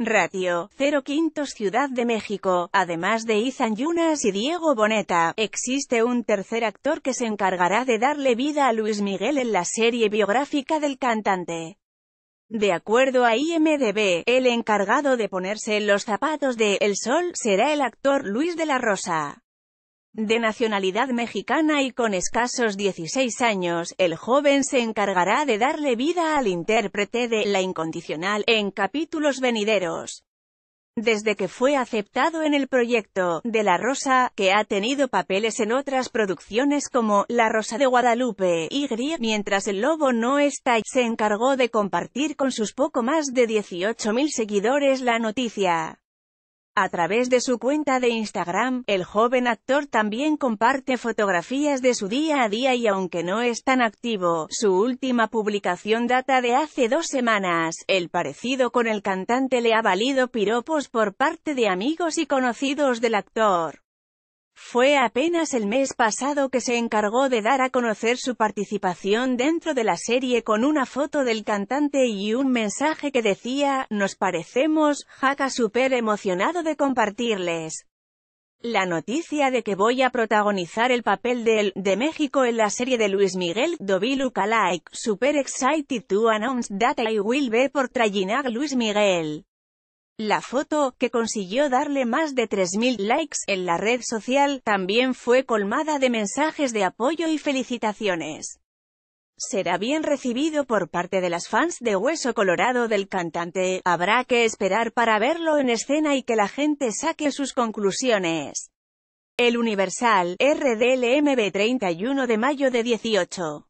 Ratio, 0 quintos Ciudad de México, además de Izan Yunas y Diego Boneta, existe un tercer actor que se encargará de darle vida a Luis Miguel en la serie biográfica del cantante. De acuerdo a IMDB, el encargado de ponerse en los zapatos de El Sol será el actor Luis de la Rosa. De nacionalidad mexicana y con escasos 16 años, el joven se encargará de darle vida al intérprete de La Incondicional en capítulos venideros. Desde que fue aceptado en el proyecto de La Rosa, que ha tenido papeles en otras producciones como La Rosa de Guadalupe y mientras el lobo no está, se encargó de compartir con sus poco más de 18.000 seguidores la noticia. A través de su cuenta de Instagram, el joven actor también comparte fotografías de su día a día y aunque no es tan activo, su última publicación data de hace dos semanas. El parecido con el cantante le ha valido piropos por parte de amigos y conocidos del actor. Fue apenas el mes pasado que se encargó de dar a conocer su participación dentro de la serie con una foto del cantante y un mensaje que decía, nos parecemos, jaca super emocionado de compartirles. La noticia de que voy a protagonizar el papel del de México en la serie de Luis Miguel, Dovi Like, super excited to announce that I will be portraying Luis Miguel. La foto, que consiguió darle más de 3.000 likes en la red social, también fue colmada de mensajes de apoyo y felicitaciones. Será bien recibido por parte de las fans de Hueso Colorado del cantante, habrá que esperar para verlo en escena y que la gente saque sus conclusiones. El Universal, RDLMB 31 de mayo de 18.